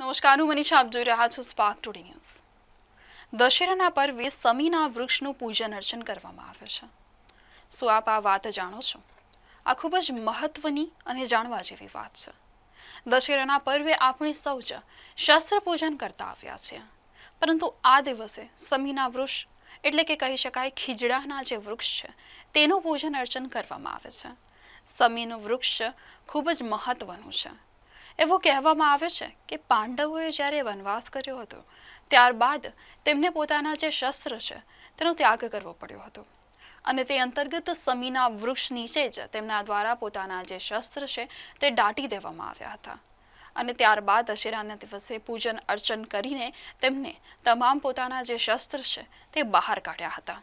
નમસ્કાર હું મનીષા આપ જોઈ રહ્યા છો સ્પાર્ક ટુડે ન્યૂઝ દશેરાના પર્વે સમીના વૃક્ષનું પૂજન અર્ચન કરવામાં આવે છે શું આપ આ વાત જાણો છો આ ખૂબ જ મહત્વની અને જાણવા જેવી વાત છે દશેરાના પર્વે આપણે સૌ જ શસ્ત્ર પૂજન કરતા આવ્યા છીએ પરંતુ આ દિવસે સમીના વૃક્ષ એટલે કે કહી શકાય ખીજડાના જે વૃક્ષ છે તેનું પૂજન અર્ચન કરવામાં આવે છે સમીનું વૃક્ષ ખૂબ જ મહત્વનું છે એવું કહેવામાં આવે છે કે પાંડવોએ જ્યારે વનવાસ કર્યો હતો ત્યારબાદ તેમને પોતાના જે શસ્ત્ર છે તેનો ત્યાગ કરવો પડ્યો હતો અને તે અંતર્ગત સમીના વૃક્ષ નીચે જ તેમના દ્વારા પોતાના જે શસ્ત્ર છે તે દાટી દેવામાં આવ્યા હતા અને ત્યારબાદ અશેરાના દિવસે પૂજન અર્ચન કરીને તેમને તમામ પોતાના જે શસ્ત્ર છે તે બહાર કાઢ્યા હતા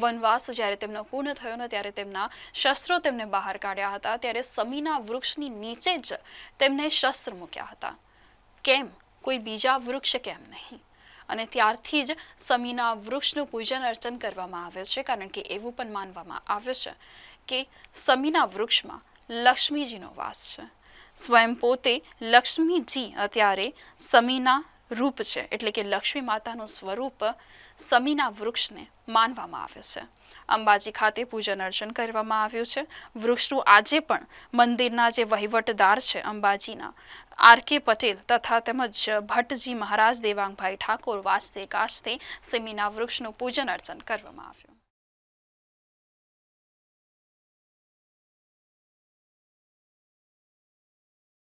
વનવાસ જ્યારે તેમનો પૂર્ણ થયો ને ત્યારે તેમના શસ્ત્રો તેમને બહાર કાઢ્યા હતા ત્યારે સમીના વૃક્ષની નીચે જ તેમને શસ્ત્ર મૂક્યા હતા કેમ કોઈ બીજા વૃક્ષ કેમ નહીં અને ત્યારથી જ સમીના વૃક્ષનું પૂજન અર્ચન કરવામાં આવે છે કારણ કે એવું પણ માનવામાં આવે છે કે સમીના વૃક્ષમાં લક્ષ્મીજીનો વાસ છે સ્વયં પોતે લક્ષ્મીજી અત્યારે સમીના રૂપ છે એટલે કે લક્ષ્મી માતાનું સ્વરૂપ સમીના વૃક્ષને માનવામાં આવે છે અંબાજી ખાતે પૂજન અર્ચન કરવામાં આવ્યું છે વૃક્ષનું આજે પણ મંદિરના જે વહીવટદાર છે અંબાજીના આર કે પટેલ તથા તેમજ ભટ્ટજી મહારાજ દેવાંગભાઈ ઠાકોર વાસ્તે કાસ્તે સમીના વૃક્ષનું પૂજન અર્ચન કરવામાં આવ્યું